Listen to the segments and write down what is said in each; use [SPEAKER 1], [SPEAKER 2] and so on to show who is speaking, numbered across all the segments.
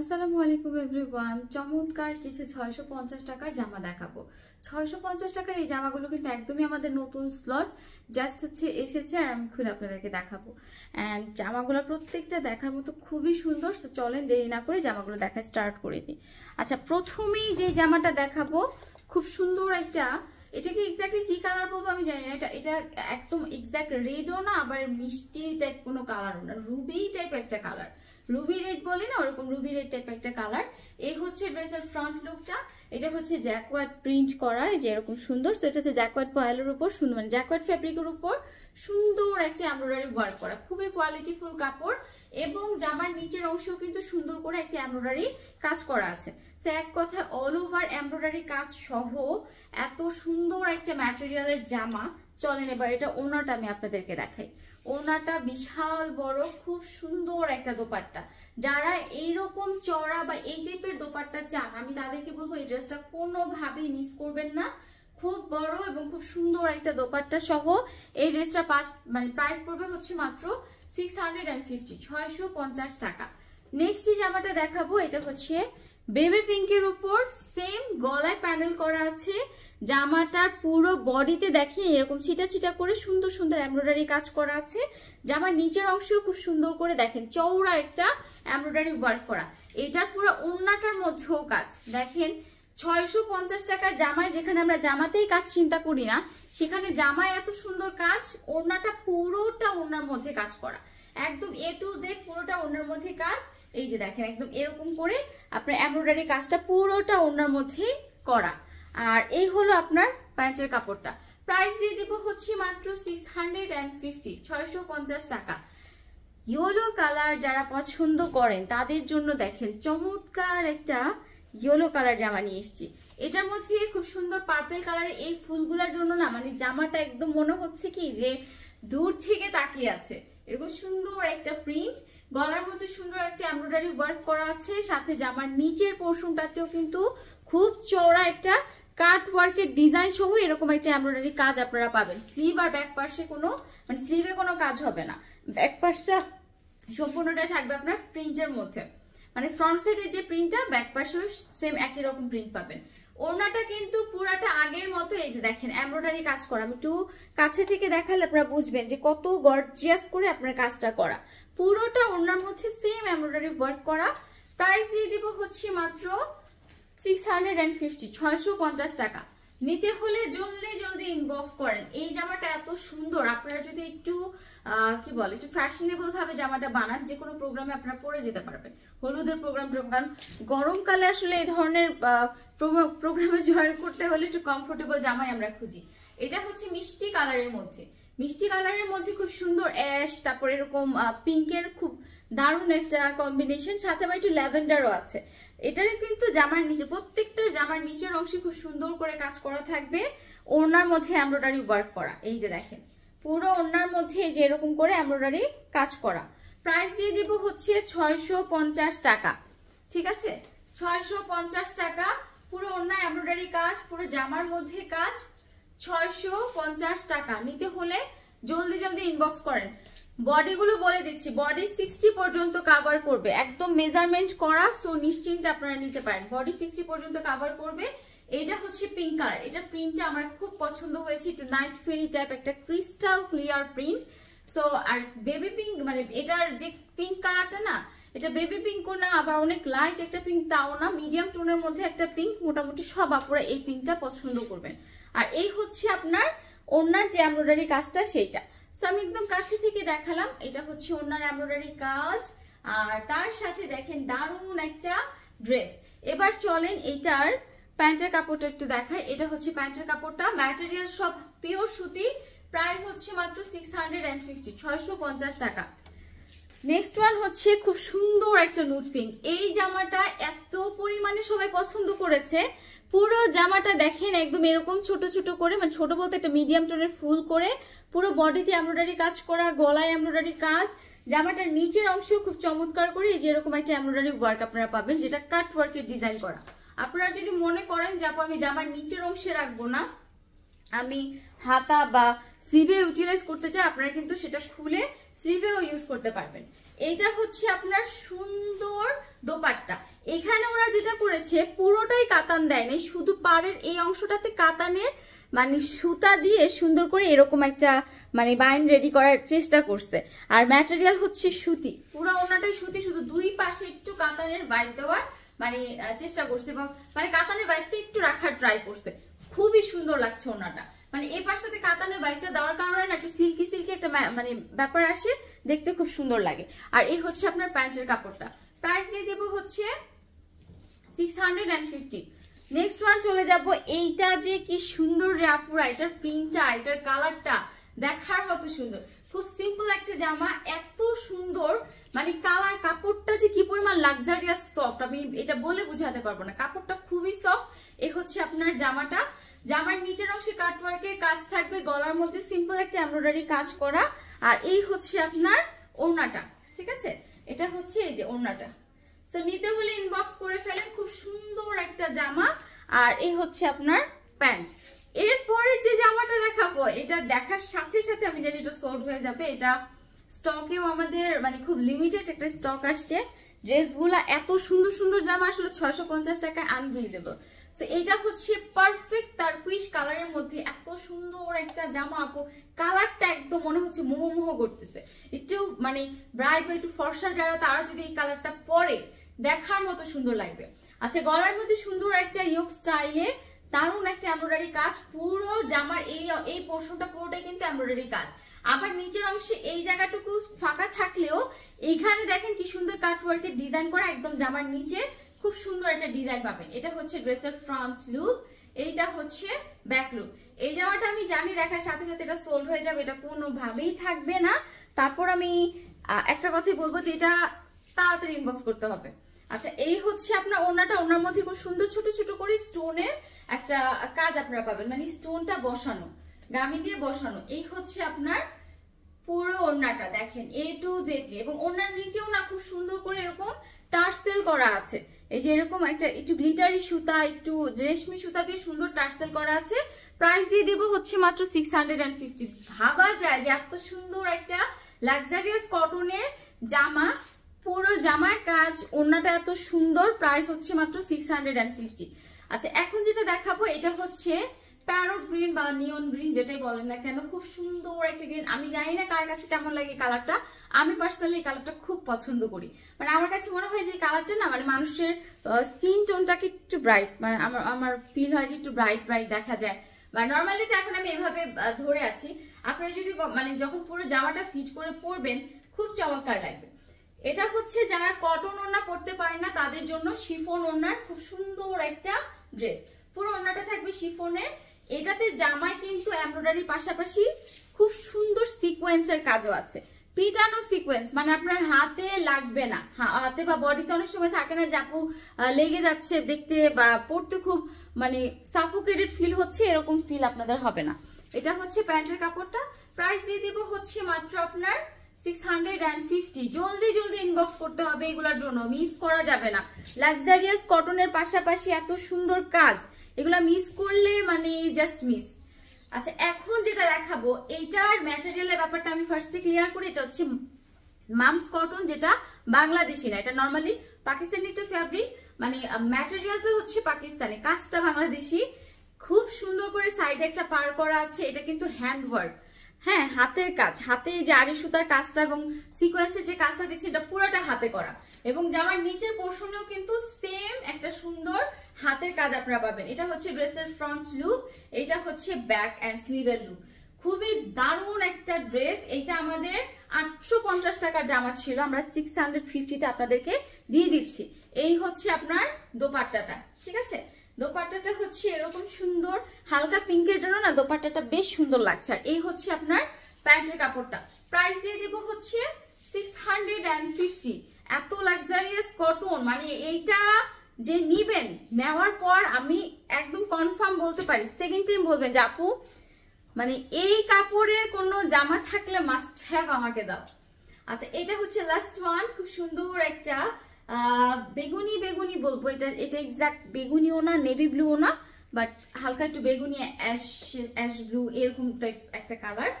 [SPEAKER 1] আসসালামু আলাইকুম এভরিওয়ান চমৎকার কিছু ছয়শো পঞ্চাশ টাকার জামা দেখাবো ছয়শো পঞ্চাশ টাকার এই জামাগুলো কিন্তু একদমই আমাদের নতুন স্লট জাস্ট হচ্ছে এসেছে আর আমি খুলে আপনাদেরকে দেখাবো অ্যান্ড জামাগুলো প্রত্যেকটা দেখার মতো খুবই সুন্দর সো চলেন দেরি না করে জামাগুলো দেখা স্টার্ট করে দিই আচ্ছা প্রথমেই যে জামাটা দেখাবো খুব সুন্দর একটা এটাকে এক্স্যাক্টলি কী কালার বলবো আমি জানি না এটা এটা একদম এক্স্যাক্ট রেডও না আবার মিষ্টি টাইপ কোনো কালারও না রুবি টাইপ একটা কালার রুবি রেড বলে না ওরকম রুবি রেড টাইপ একটা কালার এই হচ্ছে ড্রেসের ফ্রন্ট লুকটা এটা হচ্ছে জ্যাকোয়ার্ড প্রিন্ট করা এই যে এরকম সুন্দর সো এটা হচ্ছে জ্যাকোয়ার্ড পয়েলের উপর সুন্দর মানে জ্যাকোয়ার্ড ফ্যাব্রিকের উপর সুন্দর একটা এমব্রয়ডারি ওয়ার্ক করা খুবই কোয়ালিটিফুল কাপড় এবং জামার নিচের অংশ কিন্তু সুন্দর করে একটা এমব্রয়ডারি কাজ করা আছে সো এক কথায় অল ওভার এমব্রয়ডারি কাজ সহ এত সুন্দর একটা ম্যাটেরিয়ালের জামা চলেন এবার এটা ওনারটা আমি আপনাদেরকে দেখাই ওনাটা বিশাল বড় খুব সুন্দর একটা দোপাট্টা যারা এইরকম চড়া বা এই টাইপের দোপাট্টা চান আমি তাদেরকে বলবো এই ড্রেসটা কোনোভাবেই মিস করবেন না খুব বড় এবং খুব সুন্দর একটা দোপাট্টা সহ এই ড্রেসটা পাঁচ মানে প্রাইস পড়বে হচ্ছে মাত্র সিক্স হান্ড্রেড অ্যান্ড ফিফটি ছয়শো পঞ্চাশ টাকা নেক্সট যে জামাটা দেখাবো এটা হচ্ছে বেবি পিঙ্কের উপর সেম গলায় প্যানেল করা আছে জামাটার পুরো বডিতে দেখেন এরকম ছিটা ছিটা করে সুন্দর সুন্দর এমব্রয়ডারি কাজ করা আছে জামার নিচের অংশও খুব সুন্দর করে দেখেন চৌড়া একটা এমব্রয়ডারি ওয়ার্ক করা এটার পুরো উন্নাটার মধ্যেও কাজ দেখেন ছয়শো পঞ্চাশ টাকার জামায় যেখানে আমরা জামাতেই কাজ চিন্তা করি না সেখানে জামায় এত সুন্দর কাজ ওড়নাটা পুরোটা ওনার মধ্যে কাজ করা একদম এ টু জেড পুরোটা ওনার মধ্যে কাজ এই যে দেখেন একদম এরকম করে আপনার এমব্রয়ডারি কাজটা পুরোটা ওনার মধ্যেই করা আর এই হলো আপনার প্যান্টের কাপড়টা প্রাইস দিয়ে দিব হচ্ছে মাত্র সিক্স হান্ড্রেড অ্যান্ড ফিফটি ছয়শো পঞ্চাশ টাকা ইয়েলো কালার যারা পছন্দ করেন তাদের জন্য দেখেন চমৎকার একটা ইয়েলো কালার জামা নিয়ে এসেছি এটার মধ্যে খুব সুন্দর পার্পেল কালারের এই ফুলগুলোর জন্য না মানে জামাটা একদম মনে হচ্ছে কি যে দূর থেকে তাকিয়ে আছে এরকম সুন্দর একটা প্রিন্ট গলার মধ্যে সুন্দর একটা এমব্রয়ডারি ওয়ার্ক করা আছে সাথে জামার নিচের পোর্শনটাতেও কিন্তু খুব চওড়া একটা কাট ওয়ার্কের ডিজাইন সহ এরকম একটা এমব্রয়ডারি কাজ আপনারা পাবেন স্লিভ আর ব্যাক পার্শ্বে কোনো মানে স্লিভে কোনো কাজ হবে না ব্যাক পার্সটা সম্পূর্ণটাই থাকবে আপনার প্রিন্টের মধ্যে মানে ফ্রন্ট সাইডে যে প্রিন্টটা ব্যাক পার্শ্বেও সেম একই রকম প্রিন্ট পাবেন ওড়নাটা কিন্তু পুরাটা এই যে দেখেন এমব্রয়ডারি কাজ করা আমি একটু কাছে থেকে দেখালে আপনারা বুঝবেন যে কত গর্জিয়াস করে আপনার কাজটা করা পুরোটা ওনার মধ্যে সেম এমব্রয়ডারি ওয়ার্ক করা প্রাইস দিয়ে দিব হচ্ছে মাত্র সিক্স হান্ড্রেড অ্যান্ড ফিফটি ছয়শো পঞ্চাশ টাকা নিতে হলে জলদি জলদি ইনবক্স করেন এই জামাটা এত সুন্দর আপনারা যদি একটু কি বলে একটু ফ্যাশনেবল ভাবে জামাটা বানান যে কোনো প্রোগ্রামে আপনারা পরে যেতে পারবেন হলুদের প্রোগ্রাম কারণ গরমকালে আসলে এই ধরনের প্রোগ্রামে জয়েন করতে হলে একটু কমফোর্টেবল জামাই আমরা খুঁজি এটা হচ্ছে মিষ্টি কালারের মধ্যে মিষ্টি কালারের মধ্যে খুব সুন্দর অ্যাশ তারপর এরকম পিঙ্কের খুব দারুণ একটা কম্বিনেশন সাথে বা একটু ল্যাভেন্ডারও আছে এটারে কিন্তু জামার নিচে প্রত্যেকটা জামার নিচের অংশে খুব সুন্দর করে কাজ করা থাকবে ওড়নার মধ্যে এমব্রয়ডারি ওয়ার্ক করা এই যে দেখেন পুরো ওড়নার মধ্যে যে এরকম করে এমব্রয়ডারি কাজ করা প্রাইস দিয়ে দিব হচ্ছে ছয়শো টাকা ঠিক আছে ছয়শো টাকা পুরো ওনার এমব্রয়ডারি কাজ পুরো জামার মধ্যে কাজ ছয়শো টাকা নিতে হলে জলদি জলদি ইনবক্স করেন বডিগুলো বলে দিচ্ছি বডি সিক্সটি পর্যন্ত কাভার করবে একদম মেজারমেন্ট করা সো নিশ্চিন্তে আপনারা নিতে পারেন বডি সিক্সটি পর্যন্ত কাভার করবে এটা হচ্ছে পিঙ্ক কালার এটা প্রিন্টটা আমার খুব পছন্দ হয়েছে একটু নাইট ফেরি টাইপ একটা ক্রিস্টাল ক্লিয়ার প্রিন্ট সো আর বেবি পিঙ্ক মানে এটার যে পিঙ্ক কালারটা না এটা বেবি পিঙ্কও না আবার অনেক লাইট একটা পিঙ্ক তাও না মিডিয়াম টোনের মধ্যে একটা পিঙ্ক মোটামুটি সব আপনারা এই পিঙ্কটা পছন্দ করবেন আর এই হচ্ছে আপনার অন্যার যে এমব্রয়ডারি কাজটা সেইটা সো আমি একদম কাছে থেকে দেখালাম এটা হচ্ছে ওনার এমব্রয়ডারি কাজ আর তার সাথে দেখেন দারুণ একটা ড্রেস এবার চলেন এটার প্যান্টের কাপড়টা একটু দেখায় এটা হচ্ছে প্যান্টের কাপড়টা ম্যাটেরিয়াল সব পিওর সুতি প্রাইস হচ্ছে মাত্র সিক্স হান্ড্রেড অ্যান্ড ফিফটি ছয়শো পঞ্চাশ টাকা নেক্সট ওয়ান হচ্ছে খুব সুন্দর একটা নুট পিঙ্ক এই জামাটা এত পরিমাণে সবাই পছন্দ করেছে পুরো জামাটা দেখেন একদম এরকম ছোট ছোট করে মানে ছোট বলতে একটা মিডিয়াম টোনের ফুল করে পুরো বডিতে অ্যাম্ব্রয়ডারি কাজ করা গলায় অ্যাম্ব্রয়ডারি কাজ জামাটার নিচের অংশ খুব চমৎকার করে এই যে এরকম একটা অ্যাম্ব্রয়ডারি ওয়ার্ক আপনারা পাবেন যেটা কাট ওয়ার্কের ডিজাইন করা আপনারা যদি মনে করেন যে আমি জামার নিচের অংশে রাখবো না আমি হাতা বা সিভে ইউটিলাইজ করতে চাই আপনারা কিন্তু সেটা খুলে স্লিভেও ইউজ করতে পারবেন এইটা হচ্ছে আপনার সুন্দর দোপাট্টা এখানে ওরা যেটা করেছে পুরোটাই কাতান দেয়নি শুধু পাড়ের এই অংশটাতে কাতানের মানে সুতা দিয়ে সুন্দর করে এরকম একটা মানে বাইন রেডি করার চেষ্টা করছে আর ম্যাটেরিয়াল হচ্ছে সুতি পুরো ওনাটাই সুতি শুধু দুই পাশে একটু কাতানের বাইন দেওয়ার মানে চেষ্টা করছে এবং মানে কাতানের বাইকটা একটু রাখার ট্রাই করছে খুবই সুন্দর লাগছে ওনাটা মানে এই পাশটাতে কাতানের বাইকটা দেওয়ার কারণে না একটু সিল্কি সিল্কি একটা মানে ব্যাপার আসে দেখতে খুব সুন্দর লাগে আর এই হচ্ছে আপনার প্যান্টের কাপড়টা প্রাইস দিয়ে দেবো হচ্ছে six hundred fifty next one চলে যাব এইটা যে কি সুন্দর রে এটার প্রিন্টটা এটার কালারটা দেখার মতো সুন্দর খুব সিম্পল একটা জামা এত সুন্দর মানে কালার কাপড়টা যে কি পরিমাণ লাক্সারিয়াস সফট আমি এটা বলে বুঝাতে পারবো না কাপড়টা খুবই সফট এ হচ্ছে আপনার জামাটা জামার নিচের অংশে কাটওয়ার্কের কাজ থাকবে গলার মধ্যে সিম্পল একটা এমব্রয়ডারি কাজ করা আর এই হচ্ছে আপনার ওড়নাটা ঠিক আছে এটা হচ্ছে এই যে ওড়নাটা তো নিতে হলে ইনবক্স করে ফেলেন খুব সুন্দর একটা জামা আর এই হচ্ছে আপনার প্যান্ট এরপরে যে জামাটা দেখাবো এটা দেখার সাথে সাথে আমি জানি এটা সোল্ড হয়ে যাবে এটা স্টকেও আমাদের মানে খুব লিমিটেড একটা স্টক আসছে ড্রেসগুলো এত সুন্দর সুন্দর জামা আসলে ছয়শো পঞ্চাশ টাকায় আনবিলিজেবল তো এইটা হচ্ছে পারফেক্ট তার কুইস কালারের মধ্যে এত সুন্দর একটা জামা আপু কালারটা একদম মনে হচ্ছে মোহমোহ করতেছে একটু মানে ব্রাইট বা একটু ফর্সা যারা তারা যদি এই কালারটা পরে দেখার মতো সুন্দর লাগবে আচ্ছা গলার মধ্যে সুন্দর একটা ইয়ক স্টাইলে দারুণ একটা এমব্রয়ডারি কাজ পুরো জামার এই এই পোর্শনটা পুরোটাই কিন্তু এমব্রয়ডারি কাজ আবার নিচের অংশে এই জায়গাটুকু ফাঁকা থাকলেও এইখানে দেখেন কি সুন্দর কাটওয়ার্কের ডিজাইন করা একদম জামার নিচে খুব সুন্দর একটা ডিজাইন পাবেন এটা হচ্ছে ড্রেসের ফ্রন্ট লুক এইটা হচ্ছে ব্যাক লুক এই জামাটা আমি জানি দেখার সাথে সাথে এটা সোল্ড হয়ে যাবে এটা কোনোভাবেই থাকবে না তারপর আমি একটা কথাই বলবো যে এটা তাড়াতাড়ি ইনবক্স করতে হবে আচ্ছা এই হচ্ছে আপনার ওনাটা ওনার মধ্যে খুব সুন্দর ছোট ছোট করে স্টোনের একটা কাজ আপনারা পাবেন মানে স্টোনটা বসানো গামি দিয়ে বসানো এই হচ্ছে আপনার পুরো ওড়নাটা দেখেন এ টু জেড এবং ওড়নার নিচেও না খুব সুন্দর করে এরকম টার্সেল করা আছে এই যে এরকম একটা একটু গ্লিটারি সুতা একটু রেশমি সুতা দিয়ে সুন্দর টার্সেল করা আছে প্রাইস দিয়ে দেবো হচ্ছে মাত্র সিক্স হান্ড্রেড অ্যান্ড ফিফটি ভাবা যায় যে এত সুন্দর একটা লাক্সারিয়াস কটনের জামা পুরো জামায় কাজ ওড়নাটা এত সুন্দর প্রাইস হচ্ছে মাত্র সিক্স হান্ড্রেড অ্যান্ড ফিফটি আচ্ছা এখন যেটা দেখাবো এটা হচ্ছে প্যারোট গ্রিন বা নিয়ন গ্রিন যেটাই বলেন না কেন খুব সুন্দর একটা গ্রিন আমি জানি না কার কাছে কেমন লাগে এই কালারটা আমি পার্সোনালি এই কালারটা খুব পছন্দ করি মানে আমার কাছে মনে হয় যে এই কালারটা না মানে মানুষের স্কিন টোনটাকে একটু ব্রাইট মানে আমার আমার ফিল হয় যে একটু ব্রাইট ব্রাইট দেখা যায় বা নর্মালি তো এখন আমি এভাবে ধরে আছি আপনারা যদি মানে যখন পুরো জামাটা ফিট করে পরবেন খুব চমৎকার লাগবে এটা হচ্ছে যারা কটন ওড়না পরতে পারে না তাদের জন্য শিফন ওড়নার খুব সুন্দর একটা ড্রেস পুরো ওড়নাটা থাকবে শিফনের এটাতে জামায় কিন্তু এমব্রয়ডারি পাশাপাশি খুব সুন্দর সিকোয়েন্সের কাজও আছে পিটানো সিকোয়েন্স মানে আপনার হাতে লাগবে না হাতে বা বডিতে অনেক সময় থাকে না জাপু লেগে যাচ্ছে দেখতে বা পড়তে খুব মানে সাফোকেটেড ফিল হচ্ছে এরকম ফিল আপনাদের হবে না এটা হচ্ছে প্যান্টের কাপড়টা প্রাইস দিয়ে দিব হচ্ছে মাত্র আপনার সিক্স হান্ড্রেড অ্যান্ড ফিফটি জলদি জলদি ইনবক্স করতে হবে এগুলোর জন্য মিস করা যাবে না লাক্সারিয়াস কটনের পাশাপাশি এত সুন্দর কাজ এগুলা মিস করলে মানে জাস্ট মিস আচ্ছা এখন যেটা দেখাবো এইটার ম্যাটেরিয়ালের ব্যাপারটা আমি ফার্স্টে ক্লিয়ার করি এটা হচ্ছে মামস কটন যেটা বাংলাদেশি না এটা নর্মালি পাকিস্তানি একটা ফ্যাব্রিক মানে ম্যাটেরিয়ালটা হচ্ছে পাকিস্তানি কাজটা বাংলাদেশি খুব সুন্দর করে সাইডে একটা পার করা আছে এটা কিন্তু হ্যান্ডওয়ার্ক হ্যাঁ হাতের কাজ হাতে যে আড়ি সুতার কাজটা এবং সিকোয়েন্সে যে কাজটা দিচ্ছি এটা পুরোটা হাতে করা এবং জামার নিচের পোর্শনেও কিন্তু সেম একটা সুন্দর হাতের কাজ আপনারা পাবেন এটা হচ্ছে ড্রেসের ফ্রন্ট লুক এটা হচ্ছে ব্যাক অ্যান্ড স্লিভের লুক খুবই দারুণ একটা ড্রেস এটা আমাদের আটশো পঞ্চাশ টাকার জামা ছিল আমরা সিক্স হান্ড্রেড ফিফটিতে আপনাদেরকে দিয়ে দিচ্ছি এই হচ্ছে আপনার দোপাট্টাটা ঠিক আছে দোপাট্টাটা হচ্ছে এরকম সুন্দর হালকা পিঙ্কের জন্য না দোপাট্টাটা বেশ সুন্দর লাগছে আর এই হচ্ছে আপনার প্যান্টের কাপড়টা প্রাইস দিয়ে দিব হচ্ছে সিক্স এত লাক্সারিয়াস কটন মানে এইটা যে নিবেন নেওয়ার পর আমি একদম কনফার্ম বলতে পারি সেকেন্ড টাইম বলবেন যে আপু মানে এই কাপড়ের কোনো জামা থাকলে মাস্ট হ্যাভ আমাকে দাও আচ্ছা এটা হচ্ছে লাস্ট ওয়ান খুব সুন্দর একটা বেগুনি বেগুনি বলবো এটা এটা এক্সাক্ট বেগুনিও না নেভি ব্লুও না বাট হালকা একটু বেগুনি অ্যাশ অ্যাশ ব্লু এরকম টাইপ একটা কালার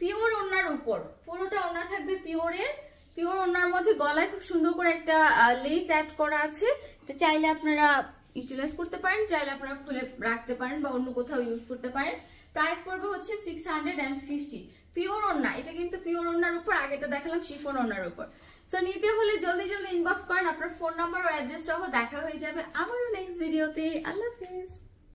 [SPEAKER 1] পিওর ওনার উপর পুরোটা ওনা থাকবে পিওরের পিওর ওনার মধ্যে গলায় খুব সুন্দর করে একটা লেস অ্যাড করা আছে এটা চাইলে আপনারা ইউটিলাইজ করতে পারেন চাইলে আপনারা খুলে রাখতে পারেন বা অন্য কোথাও ইউজ করতে পারেন প্রাইস পড়বে হচ্ছে six hundred and fifty pure ওনা এটা কিন্তু পিওর ওনার উপর আগেটা দেখালাম শিফন ওনার উপর সো নিতে হলে জলদি জলদি ইনবক্স করেন আপনার ফোন নাম্বার ও অ্যাড্রেস সহ দেখা হয়ে যাবে আবারও নেক্সট ভিডিওতে আল্লাহ হাফিজ